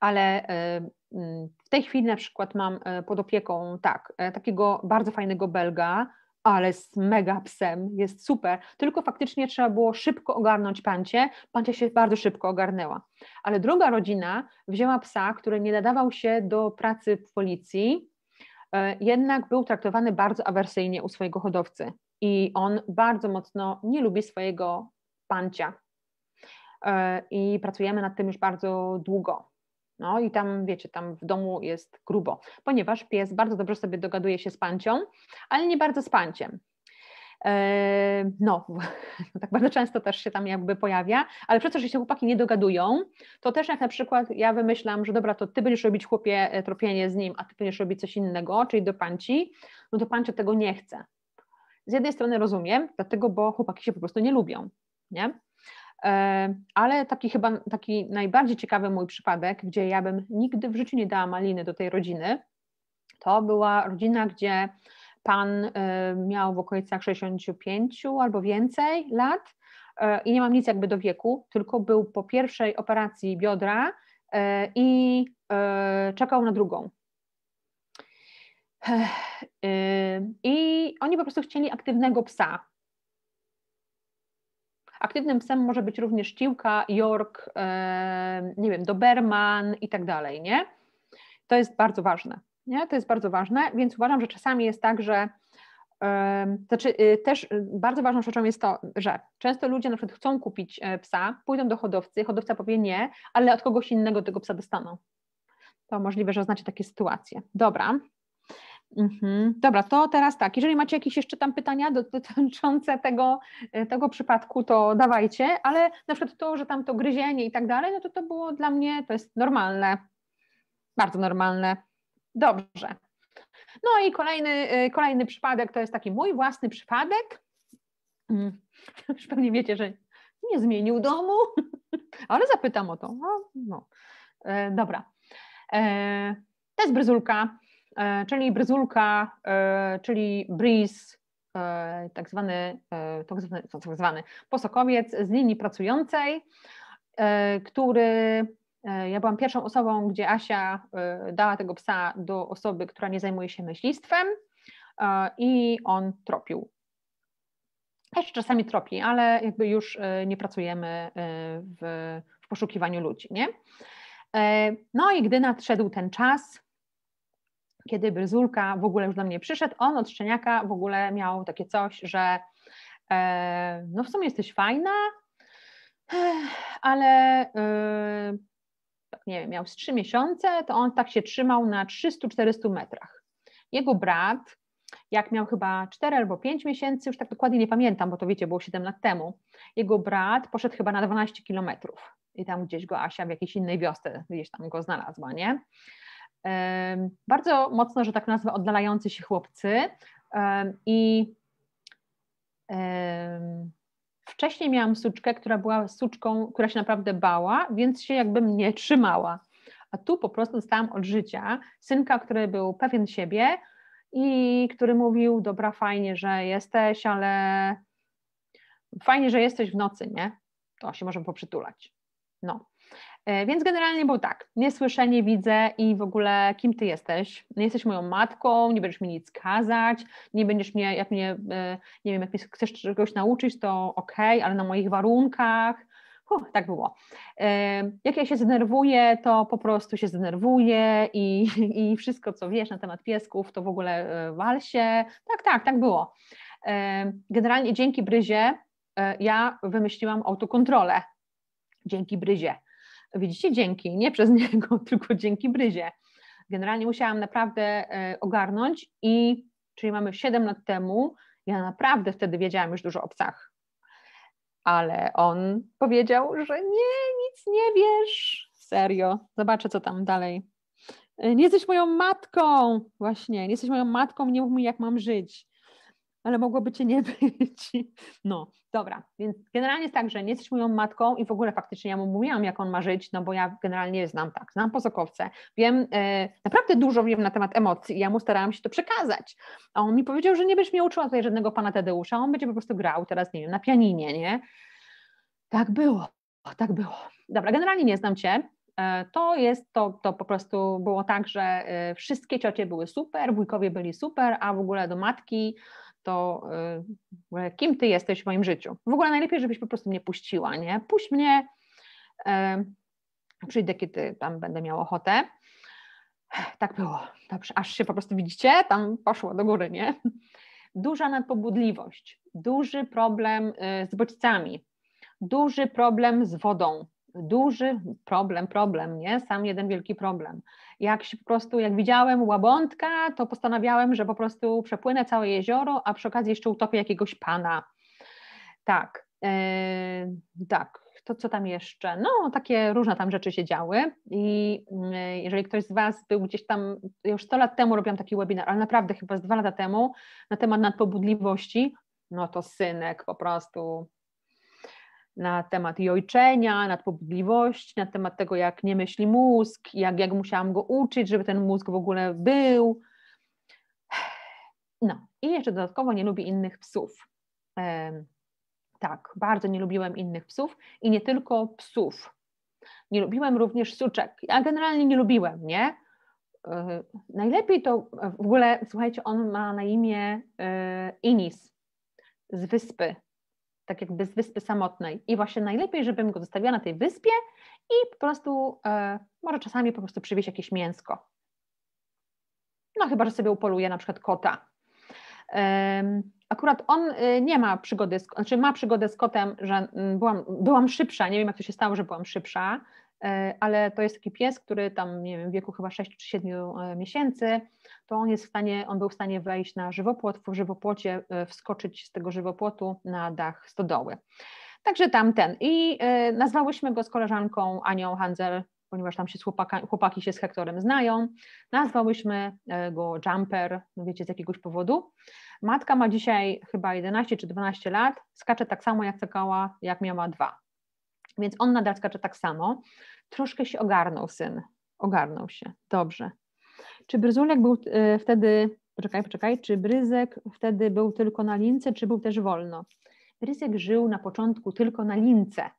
ale y, mm, w tej chwili na przykład mam y, pod opieką tak, e, takiego bardzo fajnego belga, ale z mega psem, jest super, tylko faktycznie trzeba było szybko ogarnąć pancie, pancia się bardzo szybko ogarnęła. Ale druga rodzina wzięła psa, który nie nadawał się do pracy w policji, e, jednak był traktowany bardzo awersyjnie u swojego hodowcy i on bardzo mocno nie lubi swojego pancia. E, I pracujemy nad tym już bardzo długo. No i tam, wiecie, tam w domu jest grubo, ponieważ pies bardzo dobrze sobie dogaduje się z pancią, ale nie bardzo z panciem. E, no, no, tak bardzo często też się tam jakby pojawia, ale przez to, że się chłopaki nie dogadują, to też jak na przykład ja wymyślam, że dobra, to ty będziesz robić chłopie e, tropienie z nim, a ty będziesz robić coś innego, czyli do panci, no to pancia tego nie chce. Z jednej strony rozumiem, dlatego, bo chłopaki się po prostu nie lubią, nie? E, ale taki chyba taki najbardziej ciekawy mój przypadek, gdzie ja bym nigdy w życiu nie dała maliny do tej rodziny, to była rodzina, gdzie pan e, miał w okolicach 65 albo więcej lat e, i nie mam nic jakby do wieku, tylko był po pierwszej operacji biodra i czekał na drugą. I oni po prostu chcieli aktywnego psa, Aktywnym psem może być również ciłka, york, e, nie wiem, doberman i tak dalej, nie? To jest bardzo ważne, nie? To jest bardzo ważne, więc uważam, że czasami jest tak, że e, znaczy, e, też bardzo ważną rzeczą jest to, że często ludzie na przykład chcą kupić psa, pójdą do hodowcy, hodowca powie nie, ale od kogoś innego tego psa dostaną. To możliwe, że znacie takie sytuacje. Dobra, Mhm. Dobra, to teraz tak, jeżeli macie jakieś jeszcze tam pytania dotyczące tego, e, tego przypadku, to dawajcie, ale na przykład to, że tam to gryzienie i tak dalej, no to to było dla mnie, to jest normalne, bardzo normalne. Dobrze. No i kolejny, e, kolejny przypadek, to jest taki mój własny przypadek. Mm. Już pewnie wiecie, że nie zmienił domu, ale zapytam o to. No, no. E, dobra. To jest bryzulka E, czyli bryzulka, e, czyli breeze, tak zwany, e, tak zwany, tak zwany posokowiec z linii pracującej, który ja byłam pierwszą osobą, gdzie Asia dała tego psa do osoby, która nie zajmuje się myślistwem i on tropił. Jeszcze czasami tropi, ale jakby już nie pracujemy w, w poszukiwaniu ludzi, nie? No i gdy nadszedł ten czas, kiedy Bryzulka w ogóle już do mnie przyszedł, on od szczeniaka w ogóle miał takie coś, że e, no w sumie jesteś fajna, e, ale e, tak nie wiem, miał z trzy miesiące, to on tak się trzymał na 300-400 metrach. Jego brat, jak miał chyba 4 albo 5 miesięcy, już tak dokładnie nie pamiętam, bo to wiecie, było 7 lat temu, jego brat poszedł chyba na 12 kilometrów i tam gdzieś go Asia w jakiejś innej wiosce gdzieś tam go znalazła, nie? bardzo mocno, że tak nazwę, oddalający się chłopcy. I wcześniej miałam suczkę, która była suczką, która się naprawdę bała, więc się jakby mnie trzymała. A tu po prostu dostałam od życia synka, który był pewien siebie i który mówił: Dobra, fajnie, że jesteś, ale fajnie, że jesteś w nocy, nie? To się możemy poprzytulać. No, E, więc generalnie było tak, nie słyszę, nie widzę i w ogóle kim ty jesteś? Nie jesteś moją matką, nie będziesz mi nic kazać, nie będziesz mnie, jak mnie, e, nie wiem, jak mnie chcesz czegoś nauczyć, to okej, okay, ale na moich warunkach. Huh, tak było. E, jak ja się zdenerwuję, to po prostu się zdenerwuję i, i wszystko, co wiesz na temat piesków, to w ogóle wal się. Tak, tak, tak było. Generalnie dzięki Bryzie ja wymyśliłam autokontrolę. Dzięki Bryzie Widzicie, dzięki, nie przez niego, tylko dzięki Bryzie. Generalnie musiałam naprawdę e, ogarnąć i, czyli mamy 7 lat temu, ja naprawdę wtedy wiedziałam już dużo o psach. Ale on powiedział, że nie, nic nie wiesz. Serio, zobaczę, co tam dalej. E, nie jesteś moją matką, właśnie, nie jesteś moją matką, nie mów mi, jak mam żyć ale mogłoby cię nie być. No, dobra, więc generalnie jest tak, że nie jesteś moją matką i w ogóle faktycznie ja mu mówiłam, jak on ma żyć, no bo ja generalnie znam tak, znam pozokowce, wiem, e, naprawdę dużo wiem na temat emocji i ja mu starałam się to przekazać, a on mi powiedział, że nie będziesz mnie uczyła tutaj żadnego pana Tadeusza, on będzie po prostu grał teraz, nie wiem, na pianinie, nie? Tak było, tak było. Dobra, generalnie nie znam cię, e, to jest, to, to po prostu było tak, że e, wszystkie ciocie były super, wujkowie byli super, a w ogóle do matki to y, kim ty jesteś w moim życiu. W ogóle najlepiej, żebyś po prostu mnie puściła, nie? Puść mnie, y, przyjdę, kiedy tam będę miała ochotę. Tak było, dobrze, aż się po prostu widzicie, tam poszło do góry, nie? Duża nadpobudliwość, duży problem y, z bodźcami, duży problem z wodą, duży problem, problem, nie? Sam jeden wielki problem. Jak po prostu, jak widziałem łabątka, to postanawiałem, że po prostu przepłynę całe jezioro, a przy okazji jeszcze utopię jakiegoś pana. Tak, yy, tak. To co tam jeszcze? No, takie różne tam rzeczy się działy i yy, jeżeli ktoś z Was był gdzieś tam, już 100 lat temu robiłam taki webinar, ale naprawdę chyba z dwa lata temu, na temat nadpobudliwości, no to synek po prostu na temat jojczenia, ojczenia, na pobudliwości, na temat tego, jak nie myśli mózg, jak, jak musiałam go uczyć, żeby ten mózg w ogóle był. No i jeszcze dodatkowo nie lubi innych psów. tak, bardzo nie lubiłem innych psów i nie tylko psów. Nie lubiłem również suczek. Ja generalnie nie lubiłem, nie? E, najlepiej to w ogóle, słuchajcie, on ma na imię e, Inis z wyspy tak jakby z wyspy samotnej. I właśnie najlepiej, żebym go zostawiła na tej wyspie i po prostu e, może czasami po prostu przywieźć jakieś mięsko. No chyba, że sobie upoluje na przykład kota. E, akurat on e, nie ma przygody, z, znaczy ma przygodę z kotem, że mm, byłam, byłam szybsza, nie wiem jak to się stało, że byłam szybsza, E, ale to jest taki pies, który tam, nie wiem, w wieku chyba 6 czy 7 e, miesięcy, to on jest w stanie, on był w stanie wejść na żywopłot, w żywopłocie e, wskoczyć z tego żywopłotu na dach stodoły. Także tamten. I nazwałyśmy go z koleżanką Anią Hanzel, ponieważ tam się chłopaka, chłopaki się z Hektorem znają. Nazwałyśmy go Jumper, no wiecie, z jakiegoś powodu. Matka ma dzisiaj chyba 11 czy 12 lat, skacze tak samo jak skakała, jak miała dwa. Więc on nadal skacze tak samo. Troszkę się ogarnął syn. Ogarnął się. Dobrze. Czy Bryzulek był y, wtedy, poczekaj, poczekaj, czy Bryzek wtedy był tylko na lince, czy był też wolno? Bryzek żył na początku tylko na lince.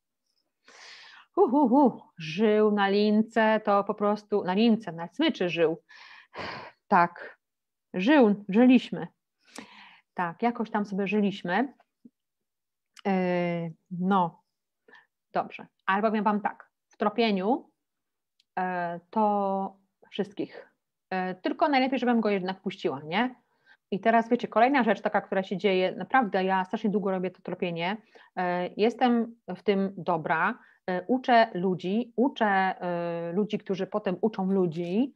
Uh, uh, uh. Żył na lince, to po prostu na lince, na smyczy żył. Tak, żył, żyliśmy. Tak, jakoś tam sobie żyliśmy. Yy, no, dobrze. powiem wam tak tropieniu, e, to wszystkich. E, tylko najlepiej, żebym go jednak puściła, nie? I teraz wiecie, kolejna rzecz taka, która się dzieje, naprawdę ja strasznie długo robię to tropienie, e, jestem w tym dobra, uczę ludzi, uczę ludzi, którzy potem uczą ludzi,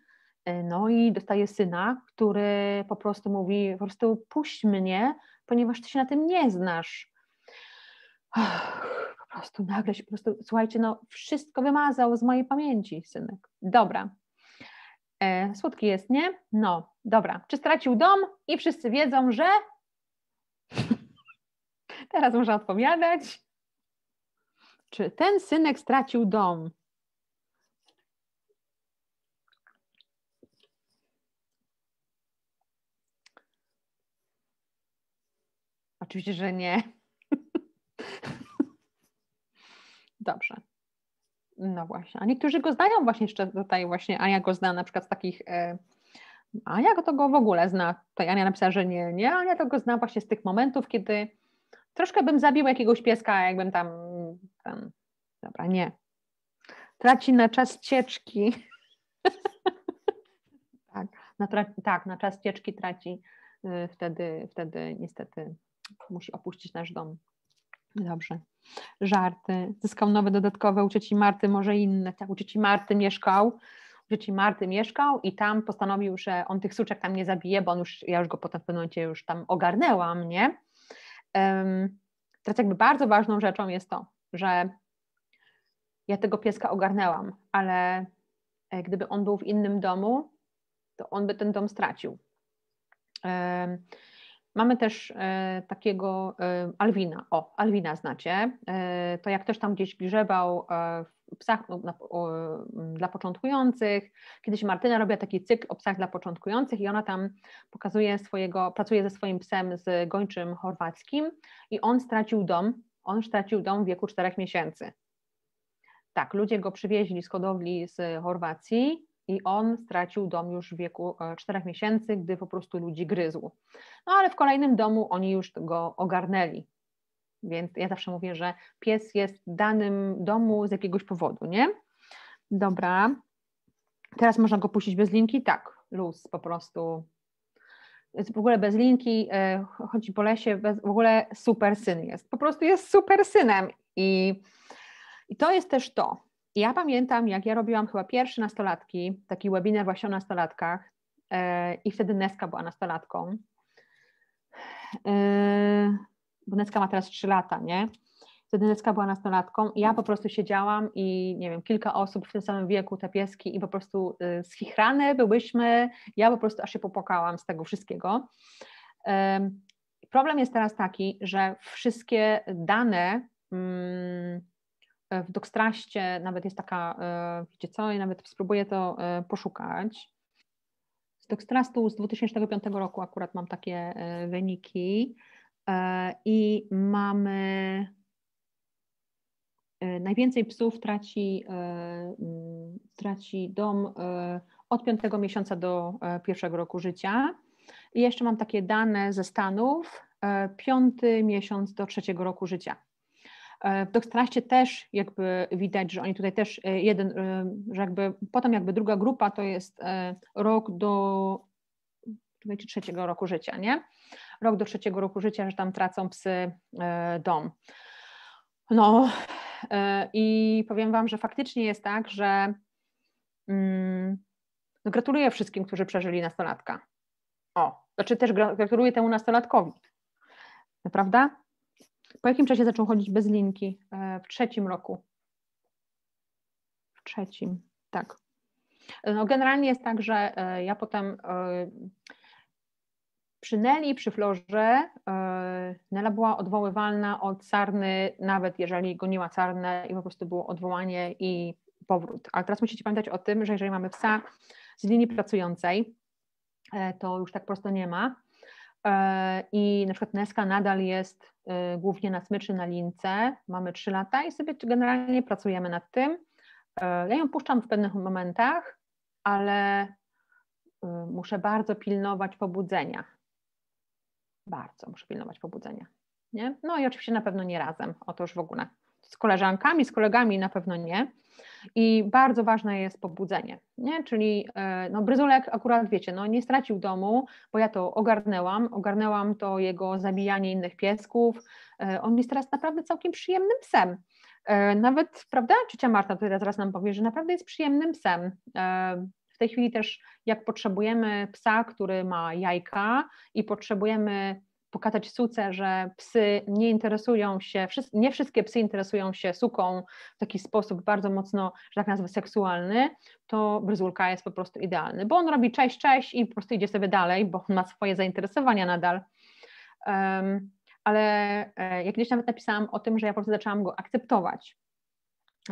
no i dostaję syna, który po prostu mówi, po prostu puść mnie, ponieważ ty się na tym nie znasz prostu nagle się po prostu, słuchajcie, no wszystko wymazał z mojej pamięci, synek. Dobra. E, słodki jest, nie? No, dobra. Czy stracił dom i wszyscy wiedzą, że... Teraz można odpowiadać. Czy ten synek stracił dom? Oczywiście, że nie. Dobrze. No właśnie. A niektórzy go znają właśnie jeszcze tutaj właśnie, Ania go zna na przykład z takich... E, a Ania to go w ogóle zna. Tutaj Ania napisała, że nie, nie. Ania to go zna właśnie z tych momentów, kiedy troszkę bym zabił jakiegoś pieska, jakbym tam, tam... Dobra, nie. Traci na czas cieczki. tak, na tak, na czas cieczki traci. Y, wtedy, wtedy niestety musi opuścić nasz dom. Dobrze. Żarty. Zyskał nowe dodatkowe u Marty, może inne. Tak, u Marty mieszkał. U Marty mieszkał i tam postanowił, że on tych suczek tam nie zabije, bo on już, ja już go potem w pewnym momencie już tam ogarnęłam, nie? Um, teraz jakby bardzo ważną rzeczą jest to, że ja tego pieska ogarnęłam, ale e, gdyby on był w innym domu, to on by ten dom stracił. Um, Mamy też e, takiego e, Alwina, o, Alwina znacie, e, to jak też tam gdzieś grzebał w psach no, dla początkujących, kiedyś Martyna robiła taki cykl o psach dla początkujących i ona tam pokazuje swojego, pracuje ze swoim psem z gończym chorwackim i on stracił dom, on stracił dom w wieku czterech miesięcy. Tak, ludzie go przywieźli z hodowli z Chorwacji, i on stracił dom już w wieku 4 e, miesięcy, gdy po prostu ludzi gryzł. No ale w kolejnym domu oni już go ogarnęli. Więc ja zawsze mówię, że pies jest w danym domu z jakiegoś powodu, nie? Dobra. Teraz można go puścić bez linki? Tak, luz po prostu. W ogóle bez linki, e, chodzi po lesie, bez, w ogóle super syn jest. Po prostu jest super synem. I, I to jest też to, ja pamiętam, jak ja robiłam chyba pierwsze nastolatki, taki webinar właśnie o nastolatkach e, i wtedy Neska była nastolatką. Yy, bo Neska ma teraz 3 lata, nie? Wtedy Neska była nastolatką ja po prostu siedziałam i nie wiem, kilka osób w tym samym wieku, te pieski i po prostu yy, schichrane byłyśmy, ja po prostu aż się popłakałam z tego wszystkiego. problem jest teraz taki, że wszystkie dane... Mm, E, w Dokstraście nawet jest taka, e, wiecie co, i nawet spróbuję to e, poszukać. Z Dokstrastu z 2005 roku akurat mam takie wyniki i mamy najwięcej psów traci, traci dom od 5 miesiąca do pierwszego roku życia. I jeszcze mam takie dane ze Stanów, piąty miesiąc do trzeciego roku życia E, w doktoracie też jakby widać, że oni tutaj też e, jeden, e, że jakby potem jakby druga grupa to jest rok do czy trzeciego roku życia, nie? Rok do trzeciego roku życia, że tam tracą psy dom. No i powiem Wam, że faktycznie jest tak, że mm, no gratuluję wszystkim, którzy przeżyli nastolatka. O, znaczy też gratuluję temu nastolatkowi, prawda? Po jakim czasie zaczął chodzić bez linki? E, w trzecim roku. W trzecim, tak. E, no, generalnie jest tak, że e, ja potem przy Neli, przy Florze Nela była odwoływalna od Sarny, nawet jeżeli goniła Sarnę i po prostu było odwołanie i powrót. Ale teraz musicie pamiętać o tym, że jeżeli mamy psa z linii pracującej, to już tak prosto nie ma i na przykład Neska nadal jest y, głównie na smyczy na lince, mamy 3 lata i sobie generalnie pracujemy nad tym. Y, ja ją puszczam w pewnych momentach, ale y, muszę bardzo pilnować pobudzenia. Bardzo muszę pilnować pobudzenia. Nie? No i oczywiście na pewno nie razem, otóż w ogóle. Z koleżankami, z kolegami na pewno nie, i bardzo ważne jest pobudzenie, nie? czyli e, no, Bryzolek akurat wiecie, no, nie stracił domu, bo ja to ogarnęłam, ogarnęłam to jego zabijanie innych piesków. E, on jest teraz naprawdę całkiem przyjemnym psem. E, nawet, prawda, ciocia Marta teraz zaraz nam powie, że naprawdę jest przyjemnym psem. W tej chwili też, jak potrzebujemy psa, który ma jajka i potrzebujemy pokazać suce, że psy nie interesują się, nie wszystkie psy interesują się suką w taki sposób bardzo mocno, że tak nazwę, seksualny, to bryzulka jest po prostu idealny, bo on robi cześć, cześć i po prostu idzie sobie dalej, bo ma swoje zainteresowania nadal. Um, ale e, jak kiedyś nawet napisałam o tym, że ja po prostu zaczęłam go akceptować.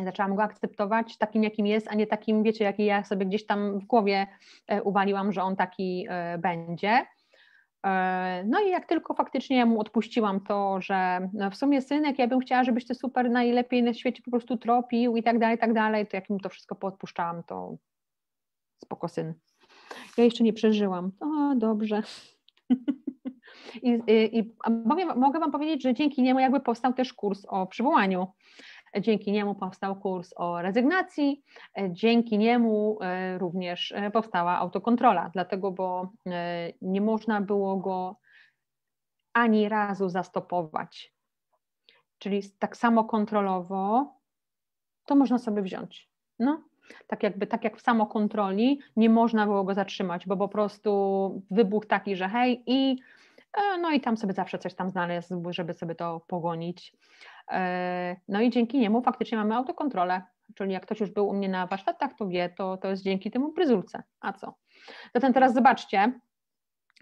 Zaczęłam go akceptować takim, jakim jest, a nie takim, wiecie, jaki ja sobie gdzieś tam w głowie e, uwaliłam, że on taki e, będzie. E, no i jak tylko faktycznie ja mu odpuściłam to, że no, w sumie synek, ja bym chciała, żebyś ty super najlepiej na świecie po prostu tropił i tak dalej, i tak dalej, to jak mu to wszystko podpuszczałam, to spoko syn. Ja jeszcze nie przeżyłam. O, dobrze. I, i, i mogę Wam powiedzieć, że dzięki niemu jakby powstał też kurs o przywołaniu. Dzięki niemu powstał kurs o rezygnacji, dzięki niemu e, również e, powstała autokontrola, dlatego bo e, nie można było go ani razu zastopować. Czyli tak samo kontrolowo to można sobie wziąć. No, tak, jakby, tak jak w samokontroli nie można było go zatrzymać, bo po prostu wybuch taki, że hej i no i tam sobie zawsze coś tam znaleźć, żeby sobie to pogonić. E, no i dzięki niemu faktycznie mamy autokontrolę, czyli jak ktoś już był u mnie na warsztatach, to wie, to, to jest dzięki temu bryzulce. A co? Zatem teraz zobaczcie,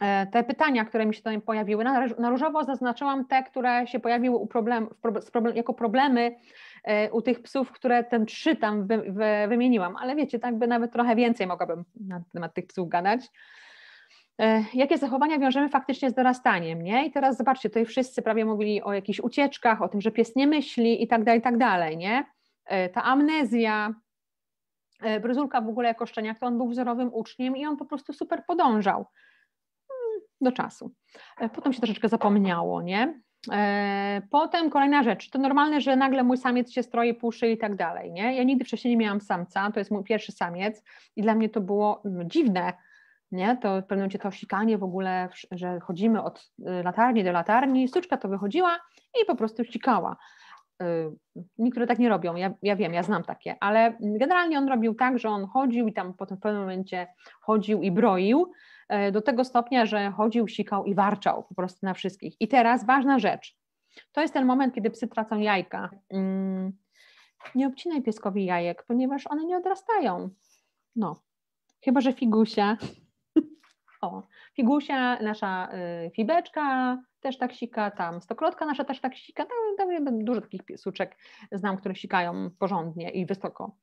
e, te pytania, które mi się tutaj pojawiły, na różowo zaznaczyłam te, które się pojawiły u problem, problem jako problemy e, u tych psów, które ten trzy tam wy, wy, wymieniłam, ale wiecie, tak by nawet trochę więcej mogłabym na temat tych psów gadać. E, jakie zachowania wiążemy faktycznie z dorastaniem, nie? I teraz zobaczcie, tutaj wszyscy prawie mówili o jakichś ucieczkach, o tym, że pies nie myśli i tak dalej, i tak dalej, nie? E, ta amnezja, e, Bryzulka w ogóle jako szczeniak, to on był wzorowym uczniem i on po prostu super podążał mm, do czasu. Potem się troszeczkę zapomniało, nie? Potem kolejna rzecz, to normalne, że nagle mój samiec się stroi, puszy i tak dalej, nie? Ja nigdy wcześniej nie miałam samca, to jest mój pierwszy samiec i dla mnie to było mm, dziwne, nie? To pewnym momencie to sikanie w ogóle, że chodzimy od y, latarni do latarni, styczka to wychodziła i po prostu sikała. Y, niektóre tak nie robią, ja, ja wiem, ja znam takie, ale generalnie on robił tak, że on chodził i tam potem w pewnym momencie chodził i broił y, do tego stopnia, że chodził, sikał i warczał po prostu na wszystkich. I teraz ważna rzecz. To jest ten moment, kiedy psy tracą jajka. Mm, nie obcinaj pieskowi jajek, ponieważ one nie odrastają. No, chyba że figusia. O, figusia, nasza y, fibeczka też tak sika, tam stokrotka nasza też tak sika, tam, tam dużo takich suczek znam, które sikają porządnie i wysoko.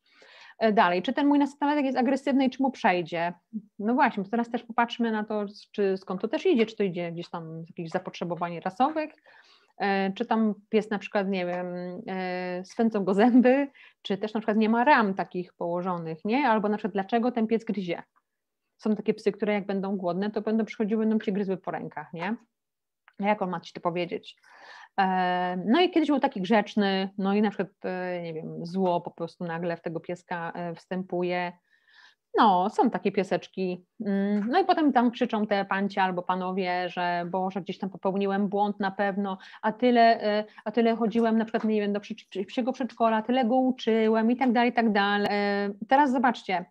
E, dalej, czy ten mój nastolatek jest agresywny i czy mu przejdzie? No właśnie, teraz też popatrzmy na to, czy skąd to też idzie, czy to idzie gdzieś tam z jakichś zapotrzebowań rasowych, e, czy tam pies na przykład, nie wiem, e, swędzą go zęby, czy też na przykład nie ma ram takich położonych, nie? Albo na przykład dlaczego ten pies gryzie? są takie psy, które jak będą głodne, to będą przychodziły, będą cię gryzły po rękach, nie? jak on ma ci to powiedzieć? E, no i kiedyś był taki grzeczny, no i na przykład, e, nie wiem, zło po prostu nagle w tego pieska e, wstępuje. No, są takie pieseczki. Mm, no i potem tam krzyczą te panci albo panowie, że Boże, gdzieś tam popełniłem błąd na pewno, a tyle, a tyle chodziłem na przykład, nie wiem, do psiego przedszkola, tyle go uczyłem i tak dalej, i tak dalej. Teraz zobaczcie,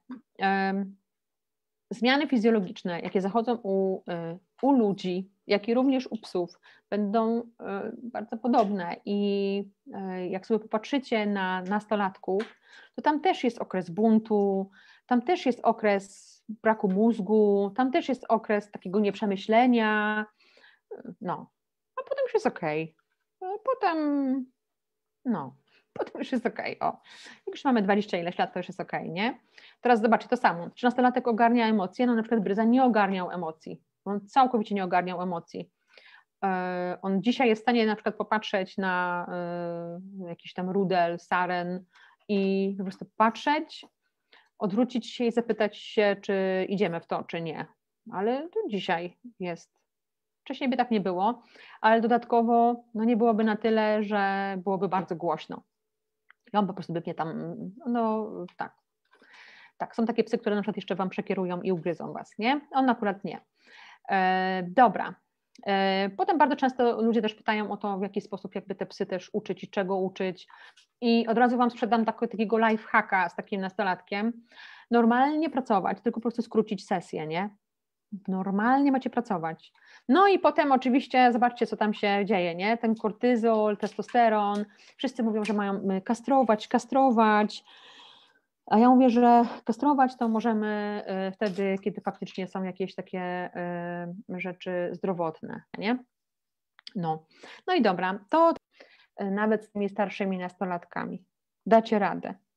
zmiany fizjologiczne, jakie zachodzą u, e, u ludzi, jak i również u psów, będą e, bardzo podobne. I e, jak sobie popatrzycie na nastolatków, to tam też jest okres buntu, tam też jest okres braku mózgu, tam też jest okres takiego nieprzemyślenia. No, a potem już jest okej. Okay. Potem, no, potem już jest okej, okay. o. Jak już mamy 20 ileś lat, to już jest okej, okay, nie? Teraz zobaczcie, to samo, 13-latek ogarnia emocje, no na przykład Bryza nie ogarniał emocji, on całkowicie nie ogarniał emocji. E, on dzisiaj jest w stanie na przykład popatrzeć na e, jakiś tam rudel, saren i po prostu patrzeć, odwrócić się i zapytać się, czy idziemy w to, czy nie. Ale to dzisiaj jest. Wcześniej by tak nie było, ale dodatkowo no nie byłoby na tyle, że byłoby bardzo głośno. I on po prostu mnie tam, no tak. Tak, są takie psy, które na przykład jeszcze Wam przekierują i ugryzą Was, nie? On akurat nie. E, dobra. E, potem bardzo często ludzie też pytają o to, w jaki sposób jakby te psy też uczyć i czego uczyć. I od razu Wam sprzedam takiego, takiego lifehacka z takim nastolatkiem. Normalnie pracować, tylko po prostu skrócić sesję, nie? Normalnie macie pracować. No i potem oczywiście zobaczcie, co tam się dzieje, nie? Ten kortyzol, testosteron, wszyscy mówią, że mają y, kastrować, kastrować. A ja mówię, że kastrować to możemy y, wtedy, kiedy faktycznie są jakieś takie y, rzeczy zdrowotne, nie? No, no i dobra, to nawet z tymi starszymi nastolatkami dacie radę.